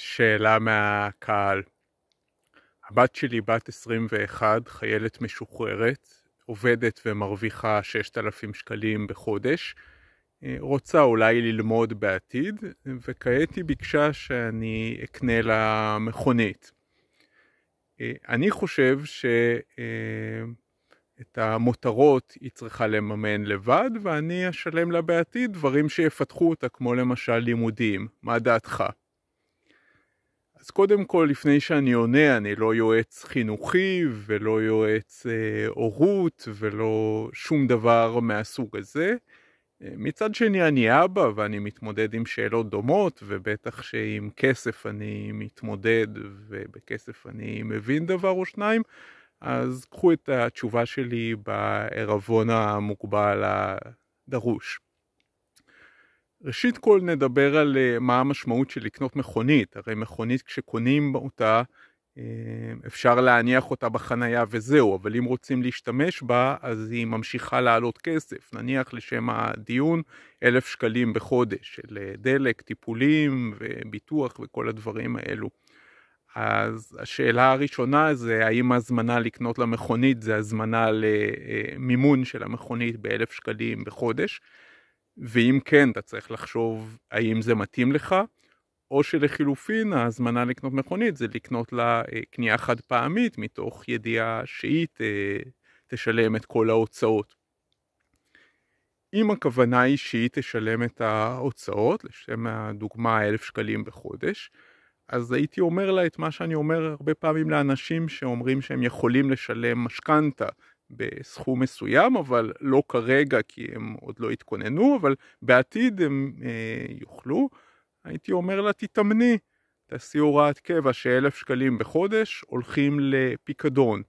שאלה מהקהל. הבת שלי בת 21, חיילת משוחררת, עובדת ומרוויחה 6,000 שקלים בחודש, אה, רוצה אולי ללמוד בעתיד, וכעת היא ביקשה שאני אקנה לה מכונית. אה, אני חושב שאת אה, המותרות היא צריכה לממן לבד, ואני אשלם לה בעתיד דברים שיפתחו אותה, כמו למשל לימודים. מה דעתך? אז קודם כל, לפני שאני עונה, אני לא יועץ חינוכי ולא יועץ אה, הורות ולא שום דבר מהסוג הזה. אה, מצד שני, אני אבא ואני מתמודד עם שאלות דומות, ובטח שעם כסף אני מתמודד ובכסף אני מבין דבר או שניים, אז קחו את התשובה שלי בערבון המוגבל הדרוש. ראשית כל נדבר על אה, מה המשמעות של לקנות מכונית, הרי מכונית כשקונים אותה אה, אפשר להניח אותה בחנייה וזהו, אבל אם רוצים להשתמש בה אז היא ממשיכה לעלות כסף, נניח לשם הדיון אלף שקלים בחודש של אה, דלק, טיפולים וביטוח וכל הדברים האלו. אז השאלה הראשונה זה האם הזמנה לקנות למכונית זה הזמנה למימון של המכונית באלף שקלים בחודש. ואם כן, אתה צריך לחשוב האם זה מתאים לך, או שלחילופין ההזמנה לקנות מכונית זה לקנות לה אה, קנייה חד פעמית מתוך ידיעה שהיא תשלם את כל ההוצאות. אם הכוונה היא שהיא תשלם את ההוצאות, לשם הדוגמה אלף שקלים בחודש, אז הייתי אומר לה את מה שאני אומר הרבה פעמים לאנשים שאומרים שהם יכולים לשלם משכנתה בסכום מסוים, אבל לא כרגע כי הם עוד לא התכוננו, אבל בעתיד הם אה, יוכלו. הייתי אומר לה, תתאמני, תעשי הוראת קבע שאלף שקלים בחודש הולכים לפיקדון.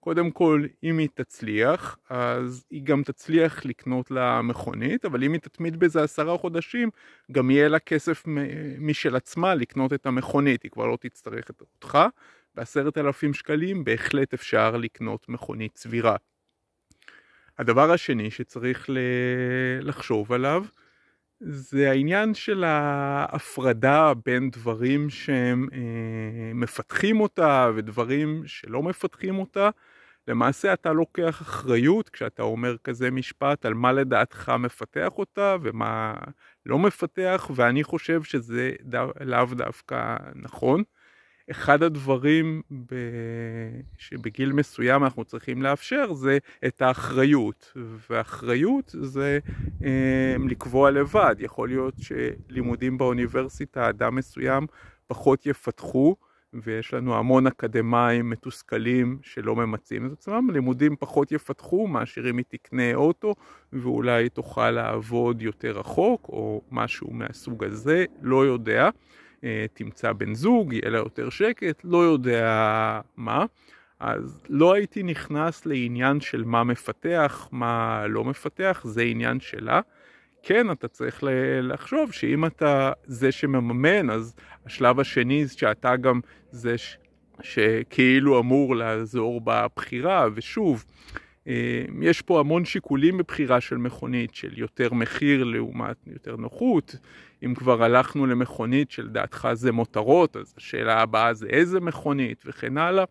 קודם כל, אם היא תצליח, אז היא גם תצליח לקנות לה מכונית, אבל אם היא תתמיד בזה עשרה חודשים, גם יהיה לה כסף משל עצמה לקנות את המכונית, היא כבר לא תצטרך אותך, בעשרת אלפים שקלים בהחלט אפשר לקנות מכונית סבירה. הדבר השני שצריך לחשוב עליו זה העניין של ההפרדה בין דברים שהם אה, מפתחים אותה ודברים שלא מפתחים אותה. למעשה אתה לוקח אחריות כשאתה אומר כזה משפט על מה לדעתך מפתח אותה ומה לא מפתח, ואני חושב שזה דו, לאו דווקא נכון. אחד הדברים ב... שבגיל מסוים אנחנו צריכים לאפשר זה את האחריות, ואחריות זה אה, לקבוע לבד. יכול להיות שלימודים באוניברסיטה, אדם מסוים פחות יפתחו, ויש לנו המון אקדמאים מתוסכלים שלא ממצים את עצמם, לימודים פחות יפתחו, אם היא תקנה אוטו ואולי תוכל לעבוד יותר רחוק או משהו מהסוג הזה, לא יודע. אה, תמצא בן זוג, יהיה לה יותר שקט, לא יודע מה. אז לא הייתי נכנס לעניין של מה מפתח, מה לא מפתח, זה עניין שלה. כן, אתה צריך לחשוב שאם אתה זה שמממן, אז השלב השני זה שאתה גם זה ש... שכאילו אמור לעזור בבחירה, ושוב, אה, יש פה המון שיקולים בבחירה של מכונית, של יותר מחיר לעומת יותר נוחות. אם כבר הלכנו למכונית שלדעתך זה מותרות, אז השאלה הבאה זה איזה מכונית וכן הלאה.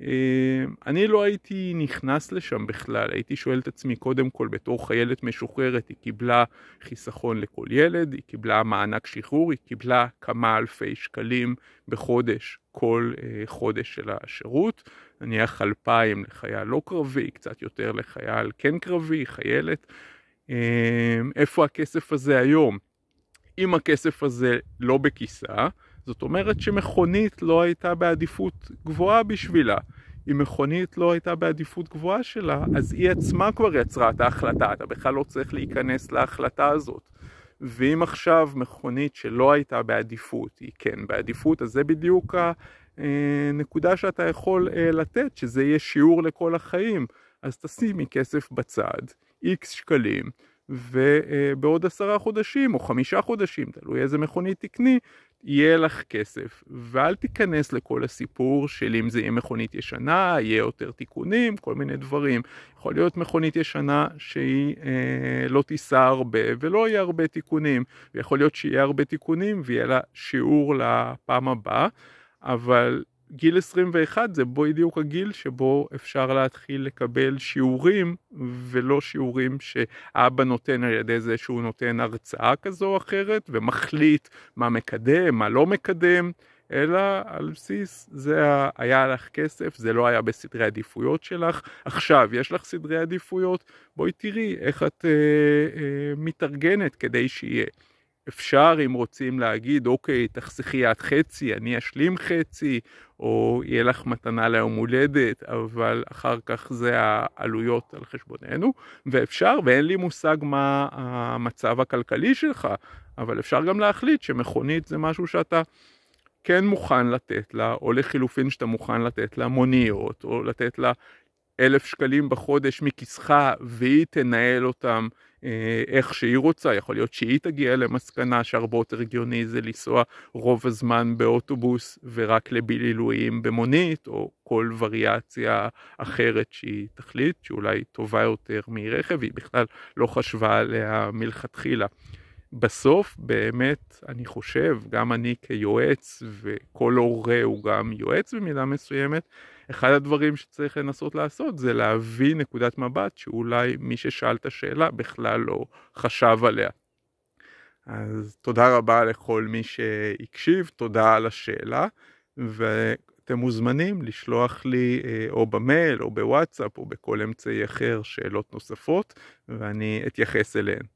אה, אני לא הייתי נכנס לשם בכלל, הייתי שואל את עצמי קודם כל בתור חיילת משוחררת, היא קיבלה חיסכון לכל ילד, היא קיבלה מענק שחרור, היא קיבלה כמה אלפי שקלים בחודש, כל אה, חודש של השירות, נניח אלפיים לחייל לא קרבי, קצת יותר לחייל כן קרבי, חיילת. אמ, איפה הכסף הזה היום? אם הכסף הזה לא בכיסה, זאת אומרת שמכונית לא הייתה בעדיפות גבוהה בשבילה. אם מכונית לא הייתה בעדיפות גבוהה שלה, אז היא עצמה כבר יצרה את ההחלטה, אתה בכלל לא צריך להיכנס להחלטה הזאת. ואם עכשיו מכונית שלא הייתה בעדיפות, היא כן בעדיפות, אז זה בדיוק אה, נקודה שאתה יכול אה, לתת, שזה יהיה שיעור לכל החיים. אז תשימי כסף בצד, איקס שקלים, ובעוד אה, עשרה חודשים או חמישה חודשים, תלוי איזה מכונית תקני, יהיה לך כסף. ואל תיכנס לכל הסיפור של אם זה יהיה מכונית ישנה, יהיה יותר תיקונים, כל מיני דברים. יכול להיות מכונית ישנה שהיא אה, לא תיסע הרבה ולא יהיה הרבה תיקונים, ויכול להיות שיהיה הרבה תיקונים ויהיה לה שיעור לפעם הבאה. אבל גיל 21 זה בו בדיוק הגיל שבו אפשר להתחיל לקבל שיעורים ולא שיעורים שאבא נותן על ידי זה שהוא נותן הרצאה כזו או אחרת ומחליט מה מקדם, מה לא מקדם, אלא על בסיס זה היה לך כסף, זה לא היה בסדרי עדיפויות שלך, עכשיו יש לך סדרי עדיפויות, בואי תראי איך את אה, אה, מתארגנת כדי שיהיה. אפשר, אם רוצים, להגיד, אוקיי, תחסכי את חצי, אני אשלים חצי, או יהיה לך מתנה ליום הולדת, אבל אחר כך זה העלויות על חשבוננו, ואפשר, ואין לי מושג מה המצב הכלכלי שלך, אבל אפשר גם להחליט שמכונית זה משהו שאתה כן מוכן לתת לה, או לחילופין שאתה מוכן לתת לה מוניות, או לתת לה אלף שקלים בחודש מכיסך והיא תנהל אותם אה, איך שהיא רוצה, יכול להיות שהיא תגיע למסקנה שהרבה יותר הגיוני זה לנסוע רוב הזמן באוטובוס ורק לבילויים במונית, או כל וריאציה אחרת שהיא תחליט, שאולי טובה יותר מרכב, היא בכלל לא חשבה עליה מלכתחילה. בסוף באמת אני חושב, גם אני כיועץ וכל הורה הוא גם יועץ במידה מסוימת, אחד הדברים שצריך לנסות לעשות זה להביא נקודת מבט שאולי מי ששאל את השאלה בכלל לא חשב עליה. אז תודה רבה לכל מי שהקשיב, תודה על השאלה, ואתם מוזמנים לשלוח לי אה, או במייל או בוואטסאפ או בכל אמצעי אחר שאלות נוספות, ואני אתייחס אליהן.